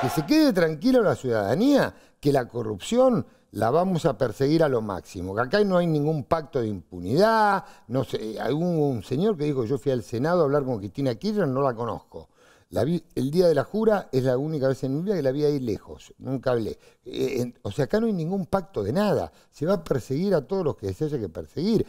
Que se quede tranquila la ciudadanía, que la corrupción la vamos a perseguir a lo máximo. Que acá no hay ningún pacto de impunidad. No sé, eh, algún señor que dijo, yo fui al Senado a hablar con Cristina Kirchner, no la conozco. el día de la jura es la única vez en mi vida que la vi ahí lejos, nunca hablé. Eh, o sea, acá no hay ningún pacto de nada. Se va a perseguir a todos los que se haya que perseguir.